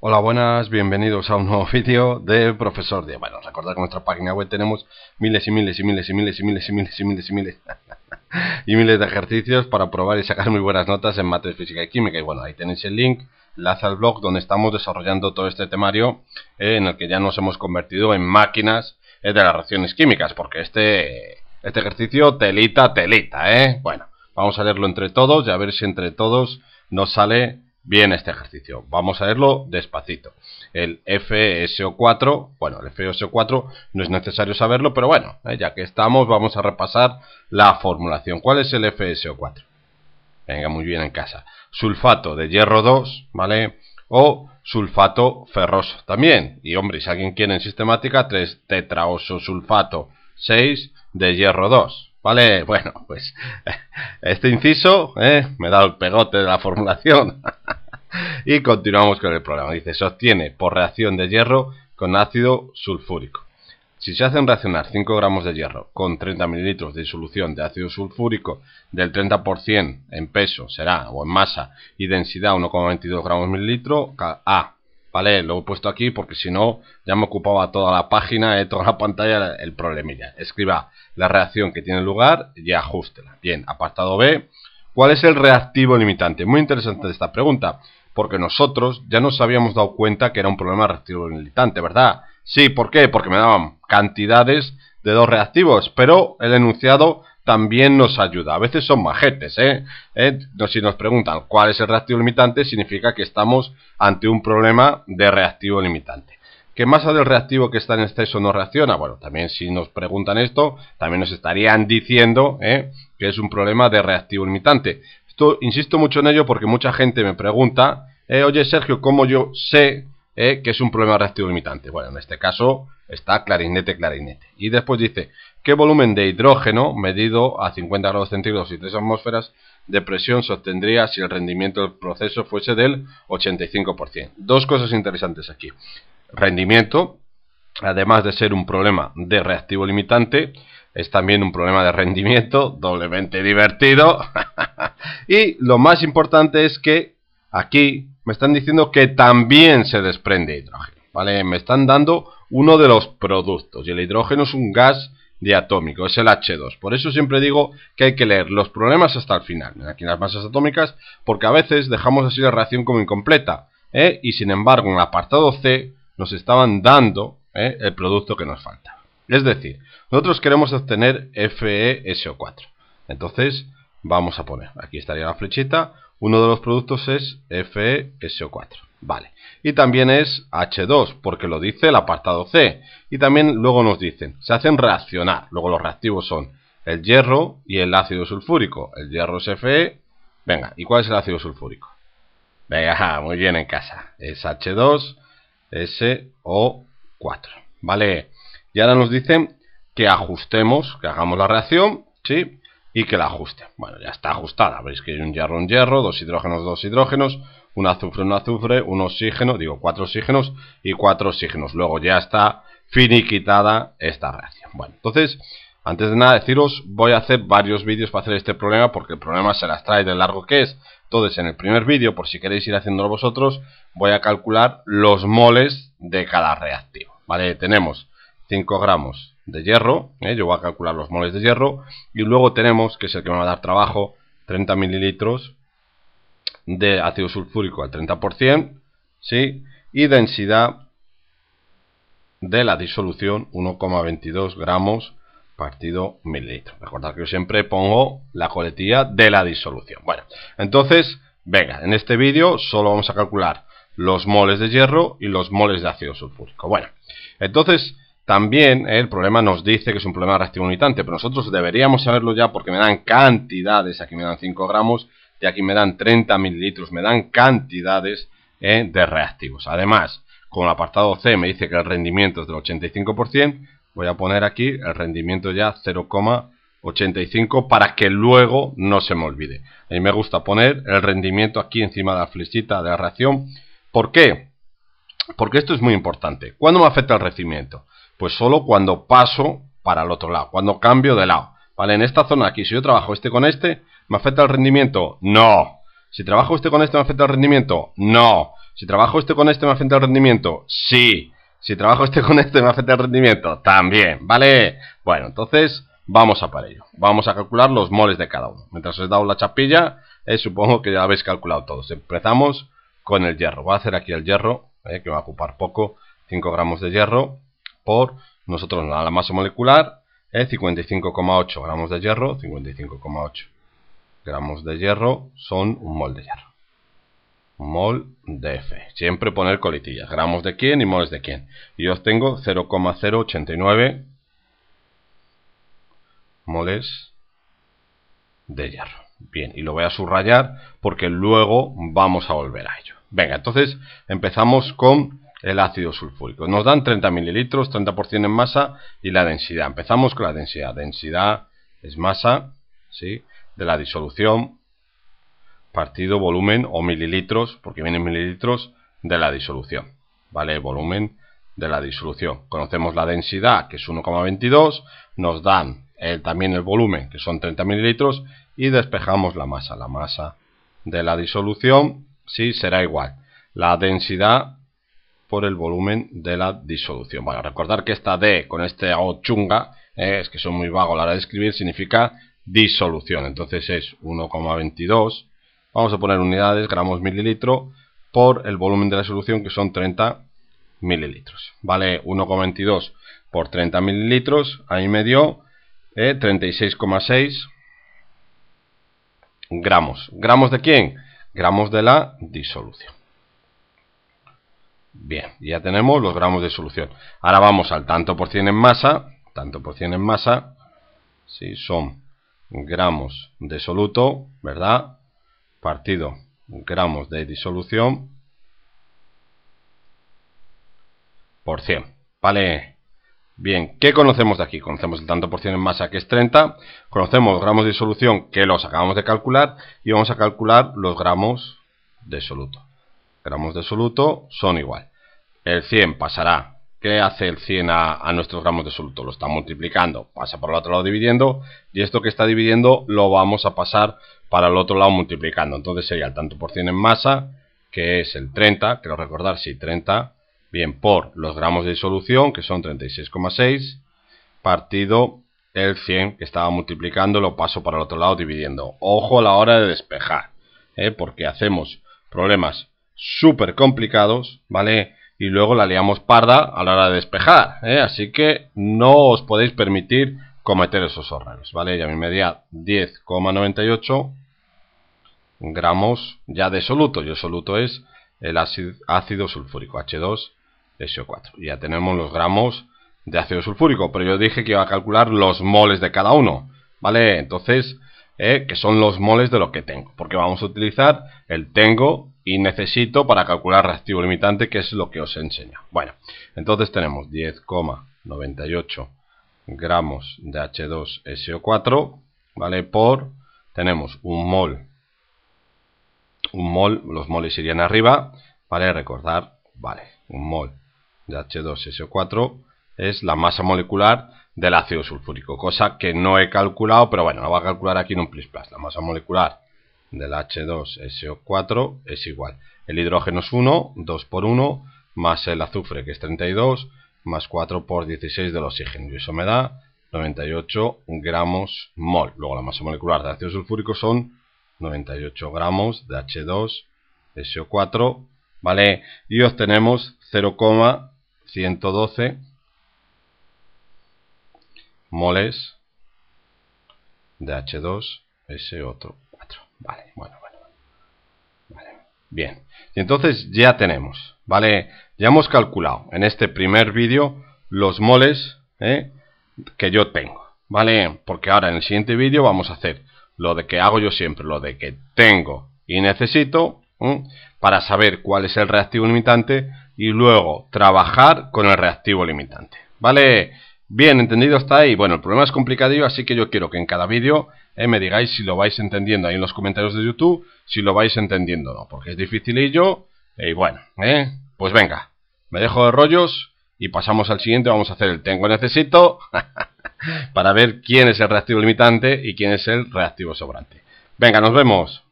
Hola, buenas, bienvenidos a un nuevo vídeo de Profesor Díaz. Bueno, recordad que en nuestra página web tenemos miles y miles y miles y miles y miles y miles y miles y miles y miles de ejercicios para probar y sacar muy buenas notas en mates, física y química. Y bueno, ahí tenéis el link, laza al blog donde estamos desarrollando todo este temario eh, en el que ya nos hemos convertido en máquinas eh, de las reacciones químicas, porque este, este ejercicio telita, telita, ¿eh? Bueno, vamos a leerlo entre todos y a ver si entre todos nos sale bien este ejercicio. Vamos a verlo despacito. El FSO4, bueno, el FSO4 no es necesario saberlo, pero bueno, eh, ya que estamos, vamos a repasar la formulación. ¿Cuál es el FSO4? Venga, muy bien en casa. Sulfato de hierro 2, ¿vale? O sulfato ferroso también. Y hombre, si alguien quiere en sistemática, 3 tetraoso sulfato 6 de hierro 2. ¿Vale? Bueno, pues este inciso ¿eh? me da el pegote de la formulación. Y continuamos con el programa. Dice, se obtiene por reacción de hierro con ácido sulfúrico. Si se hacen reaccionar 5 gramos de hierro con 30 mililitros de disolución de ácido sulfúrico del 30% en peso será o en masa y densidad 1,22 gramos mililitro A. Vale, lo he puesto aquí porque si no ya me ocupaba toda la página, de eh, toda la pantalla el problemilla. Escriba la reacción que tiene lugar y ajustela. Bien, apartado B. ¿Cuál es el reactivo limitante? Muy interesante esta pregunta porque nosotros ya nos habíamos dado cuenta que era un problema reactivo limitante, ¿verdad? Sí, ¿por qué? Porque me daban cantidades de dos reactivos, pero el enunciado también nos ayuda. A veces son majetes, ¿eh? ¿Eh? Si nos preguntan cuál es el reactivo limitante, significa que estamos ante un problema de reactivo limitante. ¿Qué masa del reactivo que está en exceso no reacciona? Bueno, también si nos preguntan esto, también nos estarían diciendo ¿eh? que es un problema de reactivo limitante insisto, mucho en ello porque mucha gente me pregunta, eh, oye Sergio, ¿cómo yo sé eh, que es un problema reactivo limitante? Bueno, en este caso está clarinete, clarinete. Y después dice, ¿qué volumen de hidrógeno medido a 50 grados centígrados y 3 atmósferas de presión se obtendría si el rendimiento del proceso fuese del 85%? Dos cosas interesantes aquí. Rendimiento, además de ser un problema de reactivo limitante, es también un problema de rendimiento, doblemente divertido. y lo más importante es que aquí me están diciendo que también se desprende hidrógeno, ¿vale? Me están dando uno de los productos y el hidrógeno es un gas diatómico, es el H2. Por eso siempre digo que hay que leer los problemas hasta el final, ¿eh? aquí las masas atómicas, porque a veces dejamos así la reacción como incompleta, ¿eh? Y sin embargo, en el apartado C nos estaban dando ¿eh? el producto que nos falta. Es decir, nosotros queremos obtener FeSO4. Entonces, vamos a poner, aquí estaría la flechita, uno de los productos es FeSO4. Vale. Y también es H2, porque lo dice el apartado C. Y también luego nos dicen, se hacen reaccionar. Luego los reactivos son el hierro y el ácido sulfúrico. El hierro es Fe. Venga, ¿y cuál es el ácido sulfúrico? Venga, muy bien en casa. Es H2, SO4. Vale. Y ahora nos dicen que ajustemos, que hagamos la reacción, ¿sí? Y que la ajuste. Bueno, ya está ajustada. Veis que hay un hierro, un hierro, dos hidrógenos, dos hidrógenos, un azufre, un azufre, un oxígeno, digo cuatro oxígenos y cuatro oxígenos. Luego ya está finiquitada esta reacción. Bueno, entonces, antes de nada deciros, voy a hacer varios vídeos para hacer este problema porque el problema se las trae de largo que es. Entonces, en el primer vídeo, por si queréis ir haciéndolo vosotros, voy a calcular los moles de cada reactivo. Vale, tenemos 5 gramos de hierro, ¿eh? yo voy a calcular los moles de hierro, y luego tenemos, que es el que me va a dar trabajo, 30 mililitros de ácido sulfúrico al 30%, ¿sí? y densidad de la disolución 1,22 gramos partido mililitro. Recordad que yo siempre pongo la coletilla de la disolución. Bueno, entonces, venga, en este vídeo solo vamos a calcular los moles de hierro y los moles de ácido sulfúrico. Bueno, entonces también el problema nos dice que es un problema reactivo unitante, pero nosotros deberíamos saberlo ya porque me dan cantidades, aquí me dan 5 gramos, y aquí me dan 30 mililitros, me dan cantidades eh, de reactivos. Además, con el apartado C me dice que el rendimiento es del 85%, voy a poner aquí el rendimiento ya 0,85 para que luego no se me olvide. A mí me gusta poner el rendimiento aquí encima de la flechita de la reacción. ¿Por qué? Porque esto es muy importante. ¿Cuándo me afecta el rendimiento? pues solo cuando paso para el otro lado, cuando cambio de lado. ¿Vale? En esta zona aquí, si yo trabajo este con este, ¿me afecta el rendimiento? No. Si trabajo este con este, ¿me afecta el rendimiento? No. Si trabajo este con este, ¿me afecta el rendimiento? Sí. Si trabajo este con este, ¿me afecta el rendimiento? También, ¿vale? Bueno, entonces vamos a para ello. Vamos a calcular los moles de cada uno. Mientras os he dado la chapilla, eh, supongo que ya habéis calculado todos. Empezamos con el hierro. Voy a hacer aquí el hierro, eh, que va a ocupar poco. 5 gramos de hierro por nosotros la masa molecular es ¿eh? 55,8 gramos de hierro, 55,8 gramos de hierro son un mol de hierro. Mol de F. Siempre poner coletillas. Gramos de quién y moles de quién. Y obtengo 0,089 moles de hierro. Bien, y lo voy a subrayar porque luego vamos a volver a ello. Venga, entonces empezamos con el ácido sulfúrico. Nos dan 30 mililitros, 30% en masa y la densidad. Empezamos con la densidad. Densidad es masa, ¿sí? De la disolución partido volumen o mililitros, porque vienen mililitros de la disolución, ¿vale? El volumen de la disolución. Conocemos la densidad, que es 1,22, nos dan también el volumen, que son 30 mililitros, y despejamos la masa. La masa de la disolución, sí, será igual. La densidad por el volumen de la disolución. Bueno, recordar que esta D con este O chunga, eh, es que son muy vagos a la hora de escribir, significa disolución. Entonces es 1,22. Vamos a poner unidades, gramos mililitro, por el volumen de la solución que son 30 mililitros. Vale 1,22 por 30 mililitros. Ahí me dio 36,6 gramos. ¿Gramos de quién? Gramos de la disolución. Bien, ya tenemos los gramos de solución. Ahora vamos al tanto por cien en masa. Tanto por cien en masa. Si son gramos de soluto, ¿verdad? Partido gramos de disolución por cien. ¿Vale? Bien, ¿qué conocemos de aquí? Conocemos el tanto por cien en masa que es 30, conocemos los gramos de disolución que los acabamos de calcular y vamos a calcular los gramos de soluto gramos de soluto son igual. El 100 pasará. ¿Qué hace el 100 a, nuestros gramos de soluto? Lo está multiplicando, pasa por el otro lado dividiendo y esto que está dividiendo lo vamos a pasar para el otro lado multiplicando. Entonces sería el tanto por 100 en masa, que es el 30, creo recordar, si 30, bien, por los gramos de disolución, que son 36,6, partido el 100 que estaba multiplicando, lo paso para el otro lado dividiendo. Ojo a la hora de despejar, ¿eh? porque hacemos problemas súper complicados, ¿vale? Y luego la liamos parda a la hora de despejar, ¿eh? Así que no os podéis permitir cometer esos errores, ¿vale? Ya mi media 10,98 gramos ya de soluto. Y el soluto es el ácido, sulfúrico, H2SO4. Ya tenemos los gramos de ácido sulfúrico, pero yo dije que iba a calcular los moles de cada uno, ¿vale? Entonces, eh, que son los moles de lo que tengo, porque vamos a utilizar el tengo y necesito para calcular reactivo limitante, que es lo que os enseño. Bueno, entonces tenemos 10,98 gramos de H2SO4, ¿vale? Por, tenemos un mol, un mol, los moles irían arriba, ¿vale? Recordar, ¿vale? Un mol de H2SO4 es la masa molecular del ácido sulfúrico, cosa que no he calculado, pero bueno, lo va a calcular aquí en un plis plas, la masa molecular del H2SO4 es igual. El hidrógeno es 1, 2 por 1, más el azufre que es 32, más 4 por 16 del oxígeno. Y eso me da 98 gramos mol. Luego la masa molecular de ácido sulfúrico son 98 gramos de H2SO4, ¿vale? Y obtenemos 0,112 moles de H2SO4. Vale, bueno, bien. entonces ya tenemos, ¿vale? Ya hemos calculado en este primer vídeo los moles ¿eh? que yo tengo, ¿vale? Porque ahora en el siguiente vídeo vamos a hacer lo de que hago yo siempre, lo de que tengo y necesito para saber cuál es el reactivo limitante y luego trabajar con el reactivo limitante, ¿vale? Bien, entendido está ahí. Bueno, el problema es complicadillo, así que yo quiero que en cada vídeo eh, me digáis si lo vais entendiendo ahí en los comentarios de YouTube, si lo vais entendiendo o no, porque es dificilillo. Eh, y bueno, eh, pues venga, me dejo de rollos y pasamos al siguiente. Vamos a hacer el tengo necesito para ver quién es el reactivo limitante y quién es el reactivo sobrante. Venga, nos vemos.